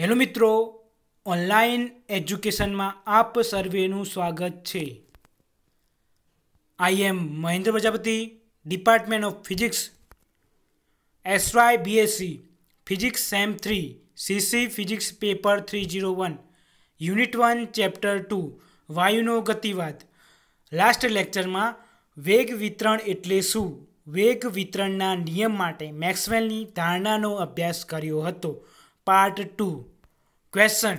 hello મિત્રો online એજ્યુકેશનમાં આપ સર્વેનું સ્વાગત છે I am Mahendra Prajapati department of physics SY BSc physics sem three CC physics paper three zero one unit one chapter two વાયુનો ગતિવાદ લાસ્ટ લેક્ચરમાં વેગ વિતરણ એટલે શું વેગ વિતરણના નિયમ માટે મેક્સવેલની ધારણાનો અભ્યાસ કર્યો હતો પાર્ટ ટુ ક્વેશ્ચન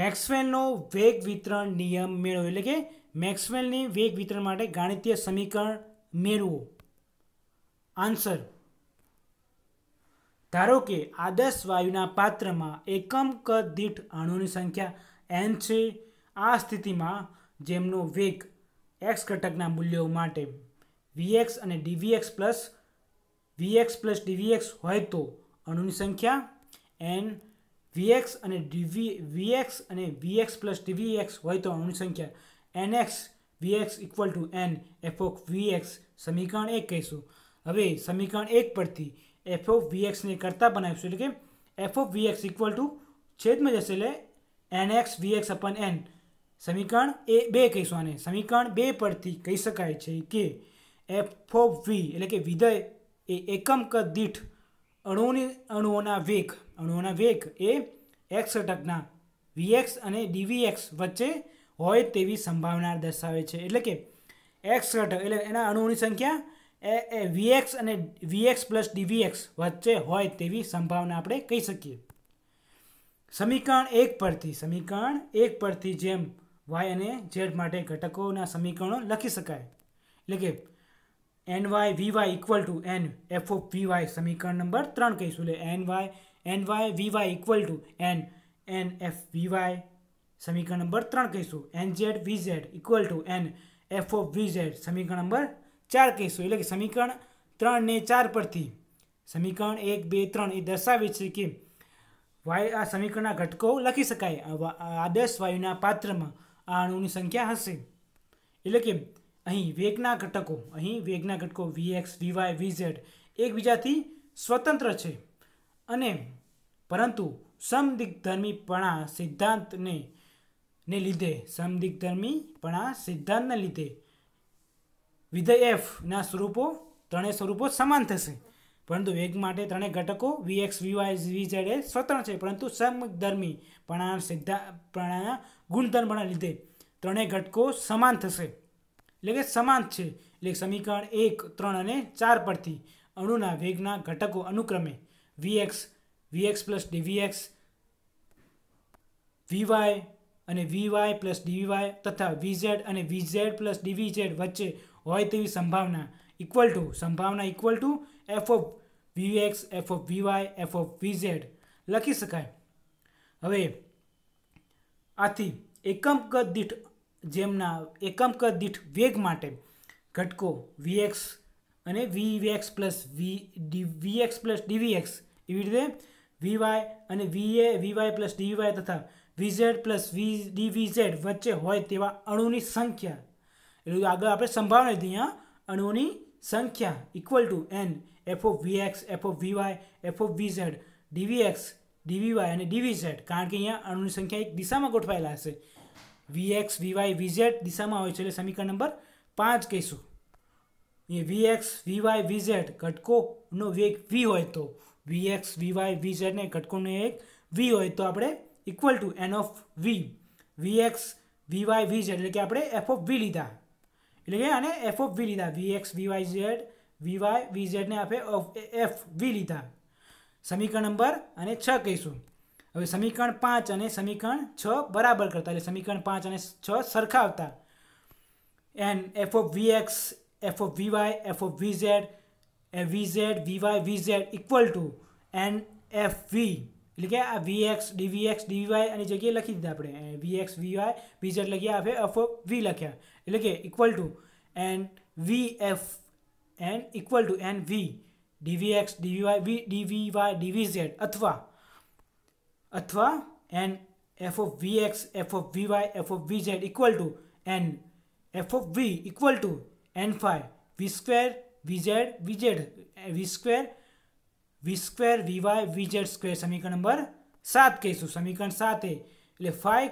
મેક્સવેલનો વેગ વિતરણ નિયમ મેળવો એટલે કે મેક્સવેલની વેગ વિતરણ માટે ગાણિતીય સમીકરણ મેળવો આન્સર ધારો કે આદર્શ વાયુના પાત્રમાં એકમ કદ દીઠ અણુની સંખ્યા એન છે આ સ્થિતિમાં જેમનો વેગ એક્સ ઘટકના મૂલ્યો માટે વીએક્સ અને DVX plus VX plus DVX હોય તો અણુની સંખ્યા એન વીએક્સ અને ડીવી વીએક્સ અને વીએક્સ પ્લસ એક્સ હોય તો અણુની સંખ્યા NX VX equal to N F of VX સમીકરણ એક કહીશું હવે સમીકરણ એક પરથી એફ ઓફ વીએક્સને કરતાં બનાવીશું એટલે કે F of VX equal to છેદમાં જશે એટલે N NX VX upon N સમીકરણ એ બે કહીશું આને સમીકરણ બે પરથી કહી શકાય છે કે એફ ઓફ વી એટલે કે વિધય એ એકમ કદ દીઠ અણુઓની અણુઓના વેગ અણુઓના વેગ એ એક્સ ઘટકના વીએક્સ અને ડીવીએક્સ વચ્ચે હોય તેવી સંભાવના દર્શાવે છે એટલે કે એક્સ ઘટક એટલે એના અણુઓની સંખ્યા એ વીએક્સ અને વીએક્સ પ્લસ ડીવીએક્સ વચ્ચે હોય તેવી સંભાવના આપણે કહી શકીએ સમીકરણ એક પરથી સમીકરણ એક પરથી જેમ વાય અને ઝેડ માટે ઘટકોના સમીકરણો લખી શકાય એટલે કે N Y V Y equal to N F of V Y સમીકરણ નંબર ત્રણ કહીશું એટલે N Y N Y V Y equal to N N F V Y સમીકરણ નંબર ત્રણ કહીશું N Z V Z equal to N F of V Z સમીકરણ number ચાર કહીશું એટલે કે સમીકરણ ત્રણ ને ચાર પરથી સમીકરણ એક બે ત્રણ એ દર્શાવે છે કે વાયુ આ સમીકરણના ઘટકો લખી શકાય આદર્શ વાયુના પાત્રમાં આ અણુની સંખ્યા હશે એટલે કે અહીં વેગના ઘટકો અહીં વેગના ઘટકો વી વીએક્સ વીવાય વીઝેડ એકબીજાથી સ્વતંત્ર છે અને પરંતુ સમદિગ્ધર્મીપણા સિદ્ધાંતને ને લીધે સમદિગ્ધર્મીપણા સિદ્ધાંતને લીધે વિધેય એફના સ્વરૂપો ત્રણેય સ્વરૂપો સમાન થશે પરંતુ વેગ માટે ત્રણેય ઘટકો વી વીએક્સ વીવાય વીઝેડ એ સ્વતંત્ર છે પરંતુ સમધર્મીપણા સિદ્ધાંતપણાના ગુણધર્મના લીધે ત્રણેય ઘટકો સમાન થશે એટલે કે સમાન છે એટલે સમીકરણ એક ત્રણ અને ચાર પરથી અણુના વેગના ઘટકો અનુક્રમે VX VX plus DVX VY અને વીવાય પ્લસ ડીવીવાય તથા વીઝેડ અને વીઝેડ પ્લસ ડીવીઝેડ વચ્ચે હોય તેવી સંભાવના ઇક્વલ ટુ સંભાવના equal to F of VX F of VY F of VZ લખી શકાય હવે આથી એકમ દીઠ જેમના એકમ કદ દીઠ વેગ માટે ઘટકો વીએક્સ અને VVX plus V D VX plus DVX એવી રીતે વીવાય અને વીએ વીવાય પ્લસ ડીવીવાય તથા વીઝેડ પ્લસ વી ડીવીઝેડ વચ્ચે હોય તેવા અણુની સંખ્યા એટલે આગળ આપણે સંભાવના લીધી અહીંયા અણુની સંખ્યા equal to N F of VX F of VY F of VZ DVX DVY અને ડીવીઝેડ કારણ કે અહીંયા અણુની સંખ્યા એક દિશામાં ગોઠવાયેલા હશે વી વીએક્સ વીવાય વીઝેડ દિશામાં હોય છે એટલે સમીકરણ નંબર પાંચ કહીશું એ વીએક્સ વીવાય વીઝેડ ઘટકોનો વેગ વી હોય તો વી વીએક્સ વીવાય વીઝેડને ઘટકોનો એક વી હોય તો આપણે equal to N of V V VX VY VZ એટલે કે આપણે એફ ઓફ વી લીધા એટલે કે આને એફ ઓફ વી લીધા વીએક્સ વીવાય ઝેડ વીવાય વીઝેડને આપણે એફ વી લીધા સમીકરણ નંબર અને છ કહીશું હવે સમીકરણ પાંચ અને સમીકરણ છ બરાબર કરતા એટલે સમીકરણ પાંચ અને છ સરખાવતા N F of V x F of V Y F of V Z એ V Z V why we Z equal to N F V એટલે કે આ વી એક્સ ડીવી એક્સ ડીવાય અને જગ્યાએ લખી દીધા આપણે V X V why we Z લખીએ આપણે એફ ઓફ વી લખ્યા એટલે કે equal to N V F N equal to N V DV x d v Y V DV Y ડીવી Z અથવા અથવા N F of V x F of V Y F of V Z equal to N F of V equal to N phi V square V Z V Z V square V square V why we Z square સમીકરણ number સાત કહીશું સમીકરણ સાત એ એટલે five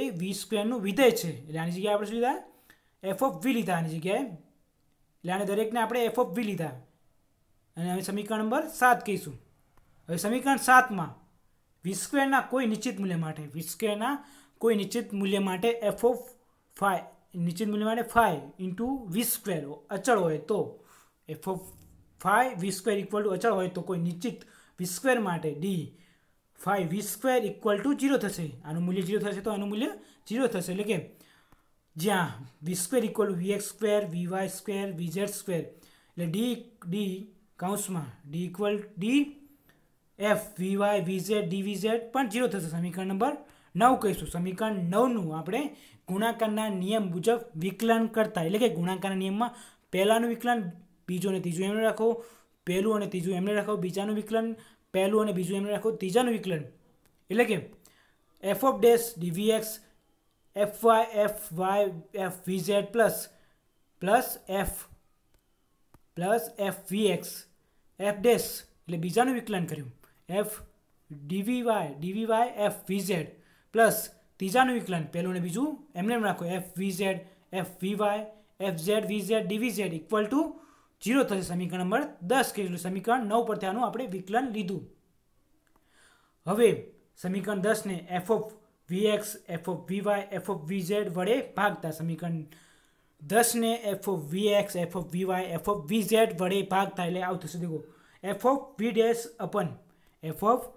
એ વી સ્ક્વેરનું વિધેય છે એટલે આની જગ્યાએ આપણે શું લીધા એફ ઓફ વી લીધા આની જગ્યાએ એટલે આને દરેકને આપણે એફ ઓફ વી લીધા અને હવે સમીકરણ નંબર સાત કહીશું હવે સમીકરણ સાતમાં વી કોઈ નિશ્ચિત મૂલ્ય માટે વી કોઈ નિશ્ચિત મૂલ્ય માટે એફ ઓફ ફાઇવ નિશ્ચિત મૂલ્ય માટે ફાઇવ ઇન્ટુ વી સ્ક્વેર અચળ હોય તો F of five V square equal to અચળ હોય તો કોઈ નિશ્ચિત વી સ્ક્વેર માટે D five V square equal to zero થશે આનું મૂલ્ય જીરો થશે તો આનું મૂલ્ય જીરો થશે એટલે કે જ્યાં V equal V x square વી Y square V Z square એટલે ડી ડી કાઉન્સમાં ડી ઇક્વલ ડી એફ વી વાય વીઝેડ ડીવીઝેડ પણ જીરો થશે સમીકરણ નંબર નવ કહીશું સમીકરણ નવનું આપણે ગુણાકારના નિયમ મુજબ વિકલન કરતા એટલે કે ગુણાકારના નિયમમાં પહેલાંનું વિકલન બીજું અને ત્રીજું એમને રાખો પહેલું અને ત્રીજું એમને રાખો બીજાનું વિકલન પહેલું અને બીજું એમને રાખો ત્રીજાનું વિકલન એટલે કે F of dash DVX F Y F Y F VZ plus plus F plus F VX F dash એટલે બીજાનું વિકલન કર્યું F DV Y DV Y F વી ઝેડ પ્લસ ત્રીજાનું વિકલન પહેલું ને બીજું એમને એમ રાખો F V Z F V Y F Z V Z DV Z equal to zero થશે સમીકરણ નંબર દસ કે સમીકરણ નવ પરથી આનું આપણે વિકલન લીધું હવે સમીકરણ દસને F of V x F of V Y F of V Z વડે ભાગતા સમીકરણ દસને F of V x F of V Y F of V Z વડે ભાગતા એટલે આવું થશે દેખો F of V dash upon F of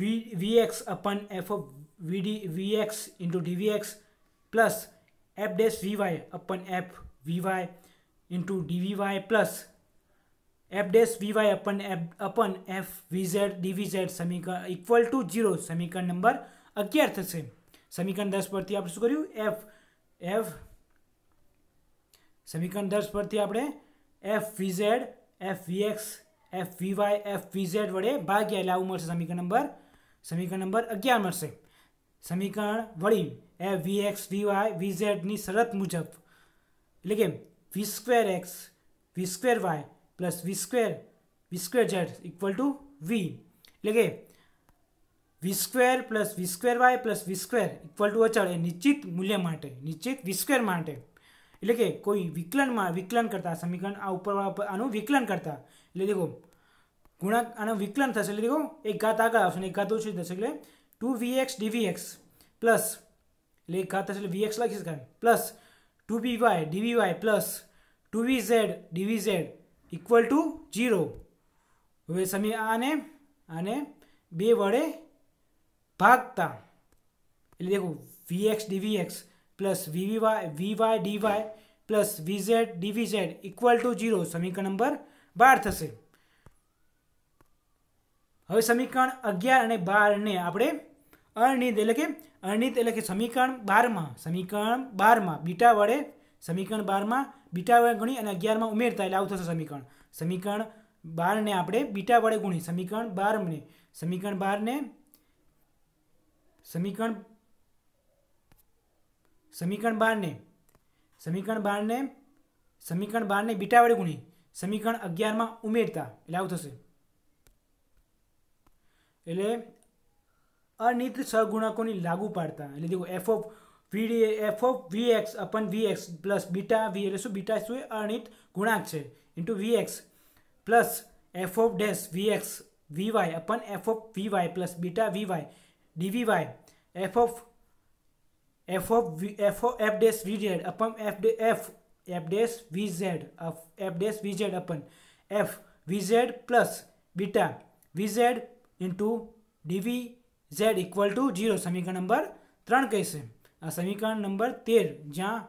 V V X upon F of V D we X into D we X plus F dash V Y upon F V Y into D we Y plus F dash V Y upon F upon F V Z D V Z સમીકરણ equal to zero સમીકરણ number અગિયાર થશે સમીકરણ દસ પરથી આપણે શું કર્યું एफ એફ સમીકરણ દસ પરથી આપણે એફ વી Z F V F V Y F વી ઝેડ વડે ભાગ્યા એટલે આવું મળશે સમીકરણ નંબર સમીકરણ નંબર અગિયાર મળશે સમીકરણ વળી F V X V Y વી ઝેડની શરત મુજબ એટલે કે V square X V square Y plus V square V square Z equal to V એટલે કે V square plus V square Y plus V square equal to અચળ એ નિશ્ચિત મૂલ્ય માટે નિશ્ચિત વી સ્ક્વેર માટે એટલે કે કોઈ વિકલનમાં વિકલન કરતાં સમીકરણ આ ઉપર આનું વિકલન કરતા એટલે દેખો ગુણાક આનો વિકલન થશે એટલે देखो એક ઘાત આગળ આવશે અને એક ઘાત ઓછી થશે એટલે two V X DVX plus એટલે એક ઘાત થશે એટલે વીએક્સ લખી શકાય plus two B Y DV Y plus two V Z DV Z equal to zero હવે સમી આને આને બે વડે ભાગતા એટલે દેખો V X ડીવી X plus VV Y V Y D Y plus V Z DV Z equal to zero સમીકરણ નંબર બાર થશે હવે સમીકરણ અગિયાર અને બારને આપણે અનિત એટલે કે અનિત એટલે કે સમીકરણ બારમાં સમીકરણ બારમાં બીટા વડે સમીકરણ બારમાં બીટા વડે ગુણી અને અગિયારમાં ઉમેરતા એટલે આવું થશે સમીકરણ સમીકરણ બારને આપણે બીટા વડે ગુણી સમીકરણ બારને સમીકરણ બારને સમીકરણ સમીકરણ બારને સમીકરણ બારને સમીકરણ બારને બીટા વડે ગુણી સમીકરણ અગિયારમાં ઉમેરતા એટલે આવું થશે એટલે અનિત સહગુણકોની લાગુ પાડતા એટલે દેખો F of V D F of V X upon V x plus beta V એટલે શું બીટા શું અનિત ગુણાંક છે into V x plus F of dash V X V Y upon F of V Y plus beta V Y DV Y F of F of F of F dash V ડેડ upon F D F F dash V Z F dash V Z અપન F V Z plus beta V Z into DV Z equal to zero સમીકરણ number ત્રણ કહેશે આ સમીકરણ number તેર જ્યાં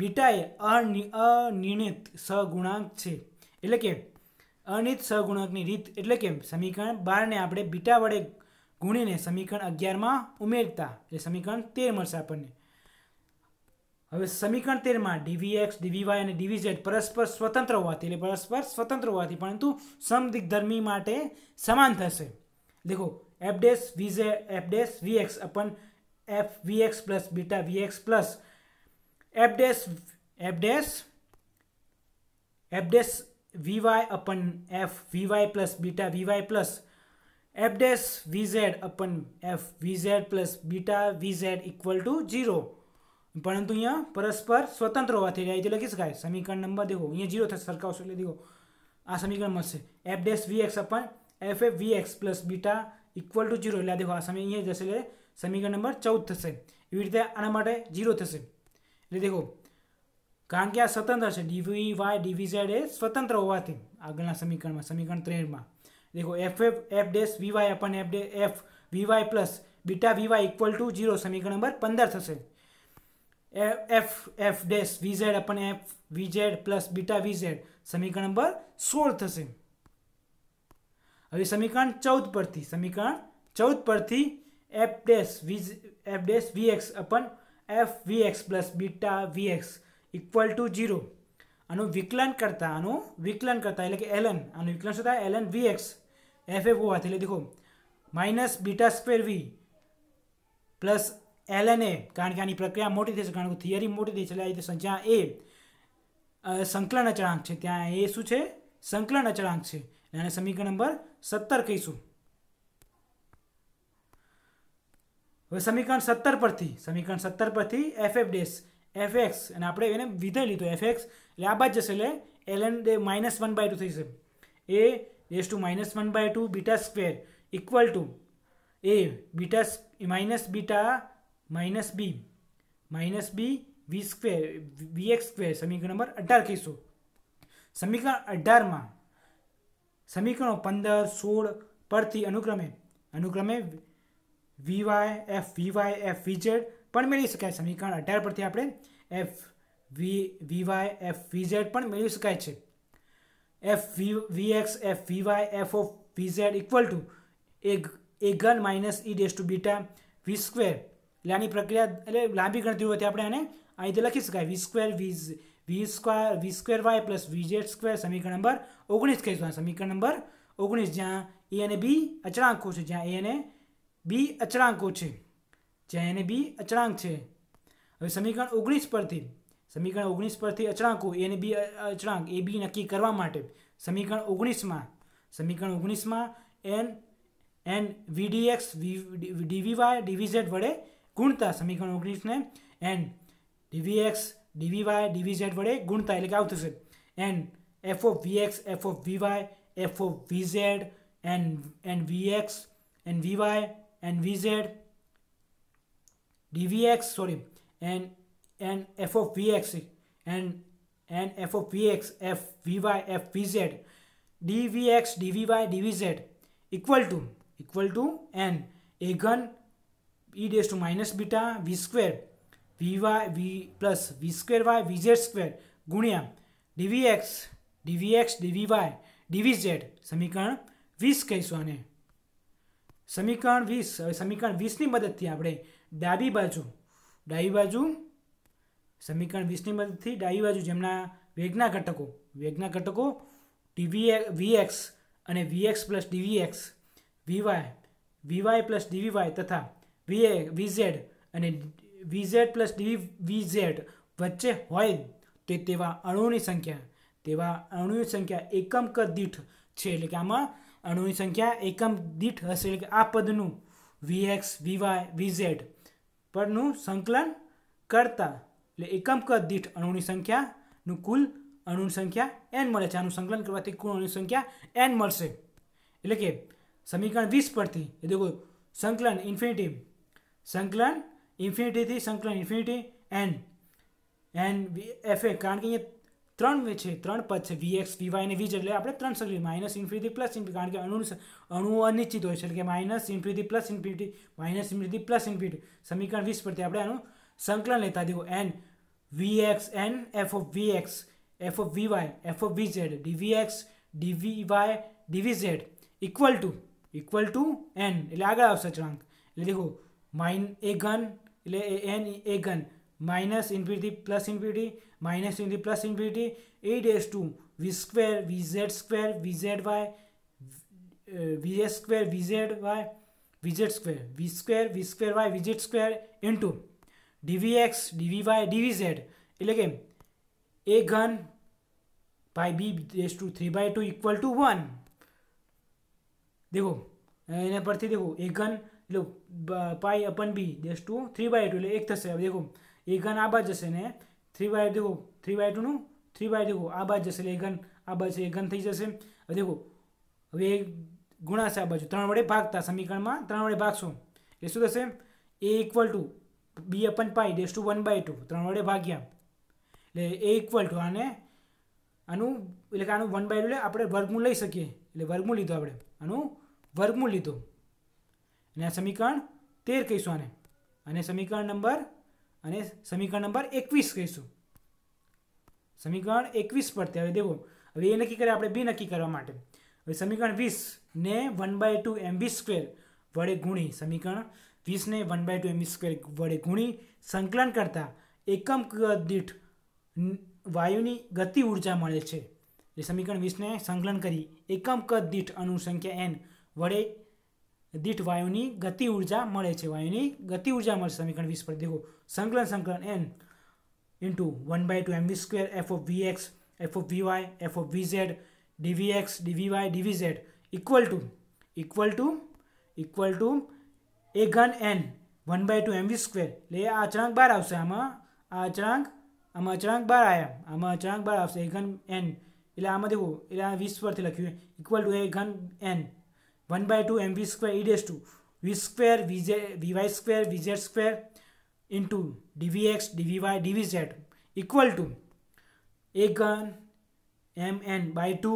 beta બીટાએ અનિર્ણિત સહગુણાંક છે એટલે કે અનિત સહગુણકની રીત એટલે કે સમીકરણ બારને આપણે બીટા વડે ગુણીને સમીકરણ અગિયારમાં ઉમેરતા એટલે સમીકરણ તેર મળશે આપણને હવે સમીકરણ તેરમાં ડીવીએક્સ ડીવીવાય અને ડીવીઝેડ પરસ્પર સ્વતંત્ર હોવાથી એટલે પરસ્પર સ્વતંત્ર હોવાથી પરંતુ સમદિગ્ધર્મી માટે સમાન થશે દેખો F dash VZ F dash VX upon F VX plus beta VX plus F dash F dash F dash VY upon F VY plus beta VY plus F dash VZ upon F VZ plus beta VZ equal to zero પરંતુ અહીંયા પરસ્પર સ્વતંત્ર હોવા થાતા રહે એટલે કહી શકાય સમીકરણ નંબર દેઓ અહીં 0 થશે સરખા ઓસ્લે દેખો આ સમીકરણ માં છે f-vx/f fvx + β = 0 એટલે દેખો આ સમી અહીં છે એટલે સમીકરણ નંબર 14 થશે ઈ રીતે આના માટે 0 થશે એટલે દેખો કાં કે આ સતંત્ર છે dy/dz એ સ્વતંત્ર હોવા થાતા આગળના સમીકરણમાં સમીકરણ 13 માં દેખો ff f-vy/f fvy + βvy = 0 સમીકરણ નંબર 15 થશે F F dash VZ upon F VZ plus beta VZ સમીકરણ નંબર સોળ થશે હવે સમીકરણ ચૌદ પરથી સમીકરણ ચૌદ પરથી F dash VZ F dash VX upon F V x plus beta VX equal to zero આનું વિકલન કરતા આનું વિકલન કરતાં એટલે કે એલન આનું વિકલન શું થાય એલન વીએક્સ એફ એફ હોવાથી એટલે દેખો minus beta square V plus LN એ કારણ કે આની પ્રક્રિયા મોટી થઈ છે કારણ કે થિયરી મોટી થઈ છે એટલે આ જ્યાં એ સંકલન અચળાંક છે ત્યાં એ શું છે સંકલન અચળાંક છે અને સમીકરણ નંબર સત્તર કહીશું હવે સમીકરણ સત્તર પરથી સમીકરણ સત્તર પરથી F F dash F X અને આપણે એને વિધેય લીધો એફ એક્સ એટલે આ બાદ જશે એટલે એલએન એન ડે માઇનસ વન બાય ટુ થઈ જશે એ ડેસ to minus one by two beta square equal to a beta minus beta minus b minus b v square v x square સમીકરણ નંબર અઢાર કહીશું સમીકરણ અઢારમાં સમીકરણો પંદર સોળ પરથી અનુક્રમે અનુક્રમે v Y F V Y F વી ઝેડ પણ મેળવી શકાય સમીકરણ અઢાર પરથી આપણે F v v Y F વી ઝેડ પણ મેળવી શકાય છે f v V x f V Y F of V Z equal to a a minus e ડેસ ટુ બીટા વી સ્ક્વેર એટલે આની પ્રક્રિયા એટલે લાંબી ગણતરી હોય તે આપણે આને અહીંથી લખી શકાય વી સ્ક્વેર વી સ્ક્વેર વી સ્ક્વેર વાય પ્લસ વી સ્ક્વેર સમીકરણ નંબર ઓગણીસ કહીશું સમીકરણ નંબર ઓગણીસ જ્યાં એ અને બી અચળાંકો છે જ્યાં એ અને બી અચળાંકો છે જ્યાં એને બી અચળાંક છે હવે સમીકરણ ઓગણીસ પરથી સમીકરણ ઓગણીસ પરથી અચળાંકો એ અને બી અચળાંક એ બી નક્કી કરવા માટે સમીકરણ ઓગણીસમાં સમીકરણ ઓગણીસમાં એન એન વીડીએક્સ વી ડીવીવાય ડીવીઝેડ વડે ગુણતા સમીકરણ ઓગણીસને and d v x d v Y ડીવી z વડે ગુણતા એટલે કે આવું થશે and f of v x F of V Y F of V z and and v x and v y and v Z d v x sorry n N F of V x and n F of V x f V Y F V Z d v x d v Y ડીવી Z equal to equal to n એગન e raise to minus beta v square V Y v plus V square y V Z square ગુણ્યા d v x ડીવી x d v Y ડીવી Z સમીકરણ વીસ કહીશું આને સમીકરણ વીસ હવે સમીકરણ વીસની મદદથી આપણે ડાબી બાજુ ડાબી બાજુ સમીકરણ વીસની મદદથી ડાબી બાજુ જેમના વેગના ઘટકો વેગના ઘટકો ડીવી વી એક્સ અને v x plus d v x v y v y plus d v y તથા વીએ વીઝેડ અને વીઝેડ પ્લસ ડી વીઝેડ વચ્ચે હોય તે તેવા અણુની સંખ્યા તેવા અણુની સંખ્યા એકમ કદ દીઠ છે એટલે કે આમાં અણુની સંખ્યા એકમ દીઠ હશે એટલે કે આ પદનું વીએક્સ વીવાય વીઝેડ પરનું સંકલન કરતા એટલે એકમ કદ દીઠ અણુની સંખ્યાનું કુલ અણુની સંખ્યા એન મળે છે આનું સંકલન કરવાથી કુલ અણુની સંખ્યા એન મળશે એટલે કે સમીકરણ વીસ પરથી એ દેખો સંકલન ઇન્ફિનિટી સંકલન ઇન્ફિનીટી થી સંકલન ઇન્ફિનીટી n n vf કારણ કે યે ત્રણ મે છે ત્રણ પદ છે vx vy ની વચ્ચે એટલે આપણે 3 - ઇન્ફિનીટી + ઇન્ફિનીટી કારણ કે અનિશ્ચ અનોનિચિત હોય છે એટલે કે minus infinity + infinity minus infinity + infinity સમીકરણ 20 પરથી આપણે આનું સંકલન લેતા જજો n vx n f(vx) f(vy) f(vz) dvx dvy dvz == n એટલે આગળ આવશે ચાંક એટલે દેખો माइन ए गन एन ए गन minus infinity plus infinity minus infinity plus infinity a एस to v square v z square v z y v एस square v z y v z square v square v square y v z into d we x D we Y D we z इले के a ઘન by b raise to three by two equal to one देखो એના પરથી દેખો a ઘન એટલે pi upon b ડેસ ટુ થ્રી બાય ટુ એટલે એક થશે હવે દેખો એ ઘન આ બાજુ જશે ને થ્રી બાય દેખો થ્રી બાય ટુનું થ્રી બાય દેખો આ બાજુ જશે એટલે એ આ બાજુ એ ઘન થઈ જશે હવે દેખો હવે એ ગુણાશે આ બાજુ ત્રણ વડે ભાગતા સમીકરણમાં ત્રણ વડે ભાગશું એટલે શું થશે a equal to b upon pi ડેસ ટુ વન બાય ટુ ત્રણ વડે ભાગ્યા એટલે એ ઇક્વલ ટુ આને આનું એટલે કે આનું વન બાય ટુ એટલે આપણે વર્ગમૂળ લઈ શકીએ એટલે વર્ગમૂળ લીધું આપણે આનું વર્ગમૂળ લીધું અને આ સમીકરણ તેર કહીશું આને અને સમીકરણ નંબર અને સમીકરણ નંબર એકવીસ કહીશું સમીકરણ એકવીસ પરથી હવે દેવો હવે એ નક્કી કરે આપણે બી નક્કી કરવા માટે હવે સમીકરણ વીસને one by two m v square વડે ગુણી સમીકરણ વીસને one by two m v square વડે ગુણી સંકલન કરતાં એકમ દીઠ વાયુની ગતિ ઉર્જા મળે છે એ સમીકરણ વીસને સંકલન કરી એકમ કદ દીઠ અનુસંખ્યા એન વડે દીઠ વાયુની ગતિ ઉર્જા મળે છે વાયુની ગતિ ઉર્જા મળશે સમીકરણ વીસ પર દેખો સંકલન સંકલન n into one by two m v square f of V x F of V Y F of V Z d v x d v Y ડીવી Z equal to equal to equal to a ઘન n one by two m v square એટલે આ અચળાંક બાર આવશે આમાં આ અચળાંક આમાં અચળાંક બાર આવ્યા આમાં અચળાંક બાર આવશે એ ઘન એન એટલે આમાં દેખો એટલે આ વીસ પરથી લખ્યું ઇક્વલ ટુ એ ઘન n one by two m v square e डे to v square v z v Y square v z square into d we x D we Y D we z equal to a गन m n by two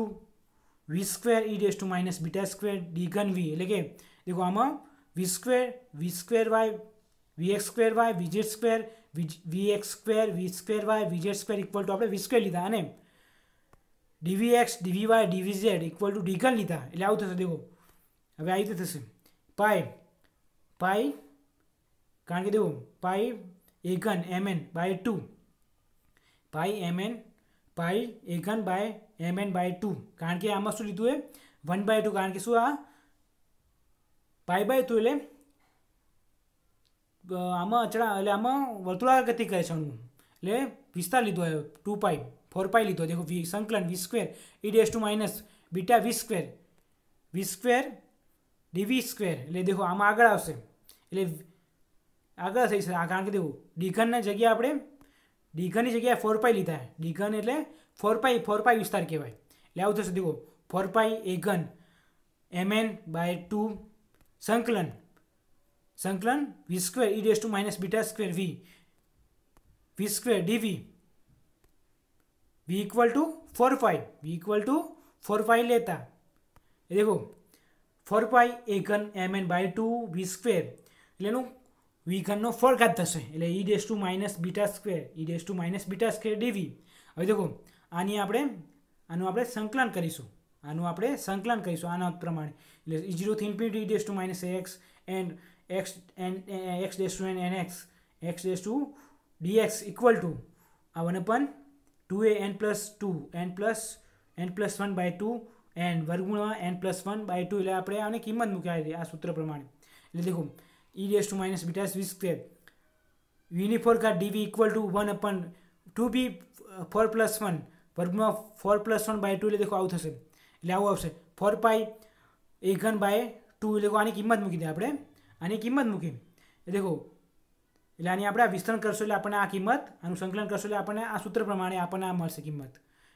v square e डे to minus beta square d गन v एट के देखो आम v square v square y v x square y v z square v x square v square y v z square equal to आप v square लीधा d v x d v y d v z equal to d डीगन लीधा एट देखो હવે આવી રીતે થશે પાય પાય કારણ કે દેવું પાય એગન m n by two pi m n pi એગન by m n by two કારણ કે આમાં શું લીધું એ વન બાય ટુ કારણ કે શું આ પાય બાય ટુ એટલે આમાં અચડા એટલે આમાં વર્તુળાકાર ગતિ કહે છે અણુ એટલે વિસ્તાર લીધો હોય ટુ પાઈ ફોર પાઈ લીધો દેખો વી સંકલન વી સ્ક્વેર ઈ ડેસ to minus beta v square V square v square ले देखो हम आगे આવશે એટલે આગળ થઈસા આગળ કે દેખો ડીકન ની જગ્યા આપણે ડીકન ની જગ્યાએ 4 પાઈ લીધા છે ડીકન એટલે 4 પાઈ 4 પાઈ વિસ્તાર કહેવાય એટલે આવું થશે દેખો 4 પાઈ a ઘન mn / 2 સંકલન સંકલન v સ્ક્વેર e^-b^2 v v સ્ક્વેર dv v = 4 pi v = 4 pi લેતા એ દેખો ફોર પાઈ એ ઘન m n by two v square એટલે એનું વી ઘનનો ફળઘાત થશે એટલે ઈ ડેસ to minus beta square e ડેસ to minus beta square d v હવે દેખો આની આપણે આનું આપણે સંકલન કરીશું આનું આપણે સંકલન કરીશું આના પ્રમાણે એટલે ઝીરો જીરો થી ઇન્ફિનિટી ડેસ to minus x and x n x ડેસ to N n x x ડેસ ટુ ડીએક્સ ઇક્વલ ટુ આ one upon two a n plus two n plus n plus one by two n વર્ગુણ n plus one by two એટલે આપણે આને કિંમત મૂકી હતી આ સૂત્ર પ્રમાણે એટલે દેખો ઈ ડેસ ટુ માઇનસ બીટાસ વી સ્ક્વેર વીની ફોર કા d v equal to one upon two b four plus one વર્ગમાં four plus one by two એટલે દેખો આવું થશે એટલે આવું આવશે ફોર પાય પાઈ એઘન બાય ટુ એટલે આની કિંમત મૂકી દે આપણે આની કિંમત મૂકી એ દેખો એટલે આની આપણે આ વિસ્તરણ કરશો એટલે આપણને આ કિંમત આનું સંકલન કરશો એટલે આપણને આ સૂત્ર પ્રમાણે આપણને આ મળશે કિંમત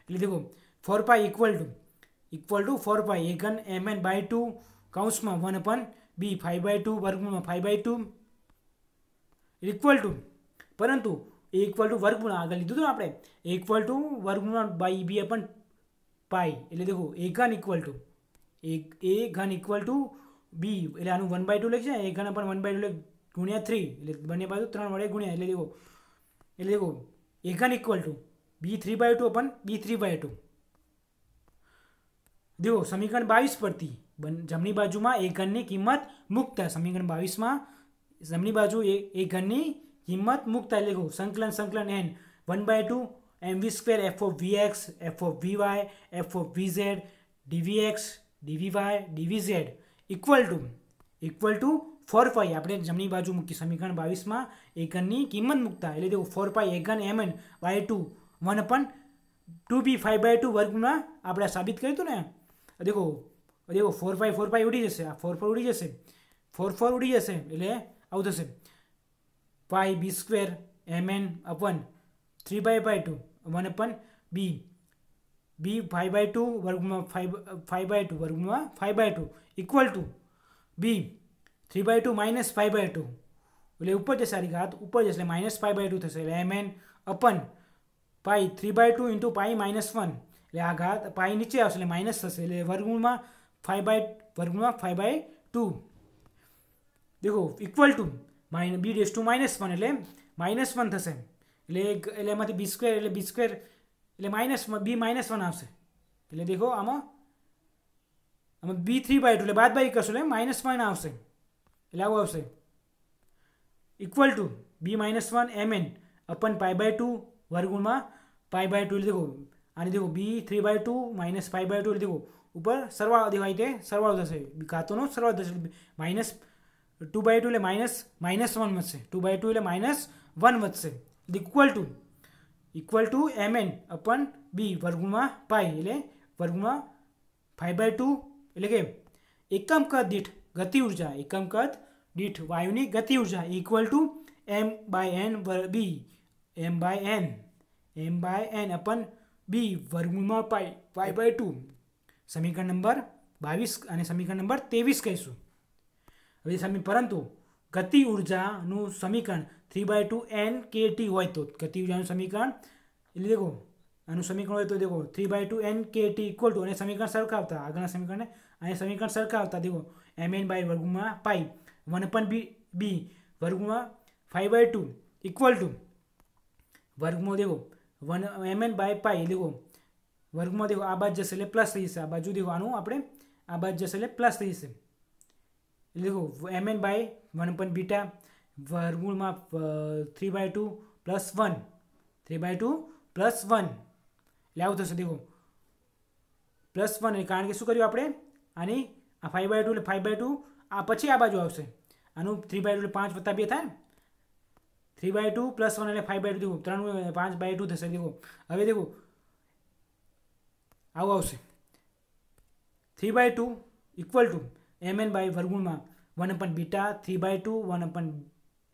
એટલે દેખો four pi equal to equal to four pi એગન ઘન એમ એન બાય ટુ કૌંસમાં one upon b five by two વર્ગમૂળમાં five by two equal to પરંતુ એ ઇક્વલ ટુ વર્ગમૂળ આગળ લીધું હતું આપણે ઇક્વલ ટુ વર્ગમૂળ બાય બી અપન પાઈ એટલે દેખો એ ઇક્વલ ટુ એક એ ઘન ઇક્વલ ટુ બી એટલે આનું વન બાય ટુ લખશે એ ઘન અપન વન બાય ટુ ગુણ્યા થ્રી એટલે બંને બાજુ ત્રણ વડે ગુણ્યા એટલે દેખો એટલે દેખો એ ઘન equal to b three by two upon b three by two દેવો સમીકરણ બાવીસ પરથી જમણી બાજુમાં એક ઘનની કિંમત મુક્ત સમીકરણ બાવીસમાં જમણી બાજુ એ એક ઘનની કિંમત મુક્ત મુકતા લખો સંકલન સંકલન n one by two m v square f of V x F of V Y F of V Z d v x d v Y ડીવી Z equal to equal to four pi આપણે જમણી બાજુ મૂકી સમીકરણ બાવીસમાં એકનની કિંમત મૂકતા એટલે દેવું ફોર પાઈ એકન m n by two one upon two b five by two વર્ગમાં આપણે સાબિત કર્યું હતું ને देखो देखो 4 5 4 5 उडी जसे 4 4 उडी जसे 4 4 उडी जसे એટલે આવ થશે 5 b^2 mn / 1 3 / 2 1 / b b π / 2 ^ 2 5 5 / 2 ^ 2 5 / 2 = b 3 / 2 - 5 / 2 એટલે ઉપર જે સારી ઘાત ઉપર જ એટલે - 5 / 2 થશે એટલે mn / π 3 / 2 * π - 1 એટલે આ ઘાત પાઈ નીચે આવશે એટલે માઇનસ થશે એટલે વર્ગમૂળમાં ફાઈવ બાય વર્ગમૂળમાં ફાઈવ બાય ટુ દેખો ઇક્વલ ટુ માઇન બી ડેસ ટુ માઇનસ વન એટલે માઇનસ વન થશે એટલે એટલે એમાંથી બી સ્ક્વેર એટલે બી સ્ક્વેર એટલે માઇનસ બી માઇનસ વન આવશે એટલે દેખો આમાં આમાં બી થ્રી બાય ટુ એટલે બાદ બાય કરશું એટલે માઇનસ વન આવશે એટલે આવું આવશે equal to b minus one m n upon pi by two વર્ગુણમાં પાય બાય ટુ એટલે દેખો आणि देखो b three by two minus five by two દેખો ઉપર सरवाळो દેવાય તે સરવાળો થશે ઘાતોનો સરવાળો થશે માઇનસ ટુ બાય ટુ એટલે માઇનસ માઇનસ વન વધશે ટુ બાય ટુ એટલે માઇનસ વન વધશે equal to equal to m n upon b વર્ગમાં પાઈ એટલે વર્ગમાં ફાઇવ બાય ટુ એટલે કે એકમ કદ દીઠ ગતિ ઉર્જા એકમ કદ દીઠ વાયુની ગતિ ઉર્જા equal to m by n b m by n m by n upon b વર્ગમૂળમાં પાઈ પાઈ બાય ટુ સમીકરણ નંબર બાવીસ અને સમીકરણ નંબર ત્રેવીસ કહીશું હવે સમી પરંતુ ગતિ ઉર્જાનું સમીકરણ three by two n k t હોય તો ગતિ ઉર્જાનું સમીકરણ એટલે દેખો આનું સમીકરણ હોય તો દેખો three by two n k t equal to અને સમીકરણ સરખાવતા આગળના સમીકરણને અને સમીકરણ સરખાવતા દેખો એમ એન બાય વર્ગમાં પાઈ વન પણ બી બી વર્ગમાં five by two equal to વર્ગમાં દેખો one m n by pi દેખો વર્ગમાં દેખો આ બાજુ જશે એટલે પ્લસ થઈ જશે આ બાજુ દેખો આનું આપણે આ બાજુ જશે એટલે પ્લસ થઈ જશે એટલે દેખો એમ એન બાય વન પણ બીટા વર્ગમૂળમાં three by two plus one three by two plus one એટલે આવું થશે દેખો પ્લસ વન કારણ કે શું કર્યું આપણે આની આ ફાઈવ બાય ટુ એટલે ફાઈવ બાય ટુ આ પછી આ બાજુ આવશે આનું થ્રી બાય ટુ એટલે પાંચ વત્તા બે થાય three by two plus one એટલે ફાઇવ બાય ટુ ત્રણ પાંચ બાય ટુ થશે દેખો હવે દેખો આવું આવશે three by two equal to m n by વર્ગુણમાં one upon beta three by two one upon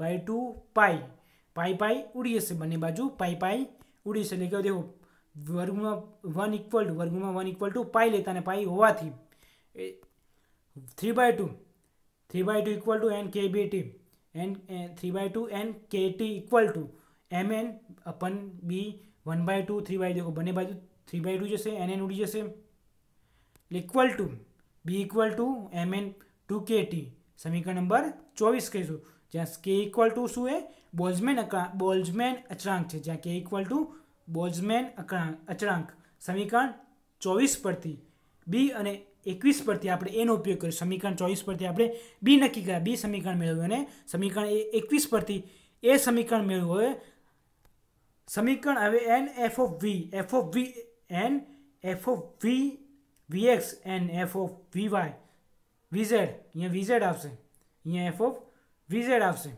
by two pi pi pi ઉડી જશે બંને બાજુ પાઈ પાઈ ઉડી જશે એટલે કે દેખો વર્ગમાં વન ઇક્વલ ટુ વર્ગમાં વન ઇક્વલ ટુ પાઈ લેતા અને પાઈ હોવાથી એ three by two three by two equal to n કે b t n three and uh, 3 by 2 and kt equal to mn upon b 1 by 2 3 by देखो बने बाजू 3 by N जैसे nn उड़ी जैसे equal to b equal to mn 2 kt સમીકરણ number ચોવીસ કહીશું જ્યાં કે ઇક્વલ ટુ શું એ બોલ્ઝમેન અકળાંક બોલ્ઝમેન અચળાંક છે જ્યાં કે ઇક્વલ ટુ બોલ્ઝમેન અકળાંક અચળાંક સમીકરણ ચોવીસ પરથી બી અને એકવીસ પરથી આપણે એનો ઉપયોગ કર્યો સમીકરણ ચોવીસ પરથી આપણે બી નક્કી કર્યા બી સમીકરણ મેળવ્યું અને સમીકરણ એકવીસ પરથી એ સમીકરણ મેળવ્યું હવે સમીકરણ હવે N F of V F of V N F of V V X N F of V Y VZ અહીંયા વીઝેડ આવશે અહીંયા એફ ઓફ વીઝેડ આવશે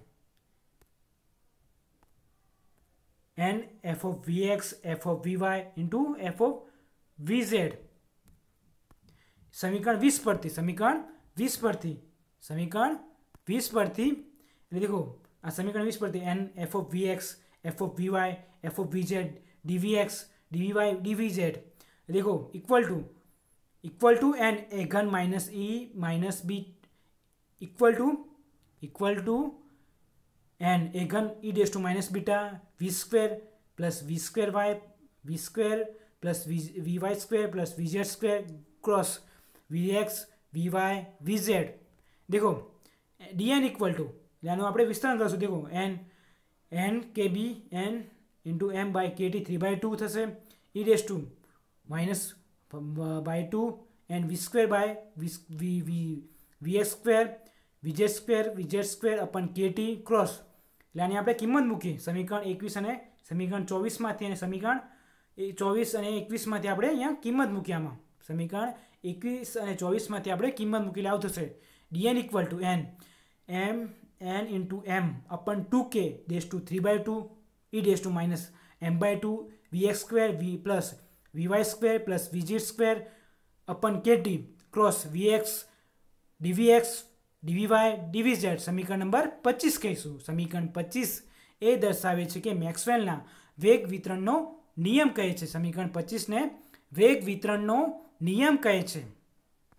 N F of V x F of V Y into F of VZ समीकरण बीस पर थी समीकरण बीस पर थी समीकरण बीस पर थी देखो समीकरण बीस पर थी N F O V X F O V Y F O V Z D we x D we Y D we Z देखो equal to equal to N A घन minus E minus B equal to equal to N A घन E डेस to minus beta V square plus V square Y V square plus V V Y square plus V Z square cross V X V why we Z દેખો DN equal to એટલે આપણે વિસ્તરણ કરશું દેખો N N કે B N into M by KT three by two થશે E ડેસ to minus by two and V square by V V V S square VJ square VZ square upon KT cross એટલે આપણે કિંમત મૂકી સમીકરણ એકવીસ અને સમીકરણ ચોવીસમાંથી અને સમીકરણ ચોવીસ અને એકવીસમાંથી આપણે અહીંયા કિંમત મૂકી આમાં સમીકરણ એકવીસ અને ચોવીસમાંથી આપણે કિંમત મૂકી આવું થશે DN equal to N M N into M upon two K ડેસ to three by two E ડેસ to minus M by two V x square V plus V Y square plus VG square upon K T cross V X ડીવી X DVY DV Z સમીકરણ નંબર પચીસ કહીશું સમીકરણ પચીસ એ દર્શાવે છે કે મેક્સવેલના વેગ વિતરણનો નિયમ કહે છે સમીકરણ પચીસને વેગ વિતરણનો નિયમ કહે છે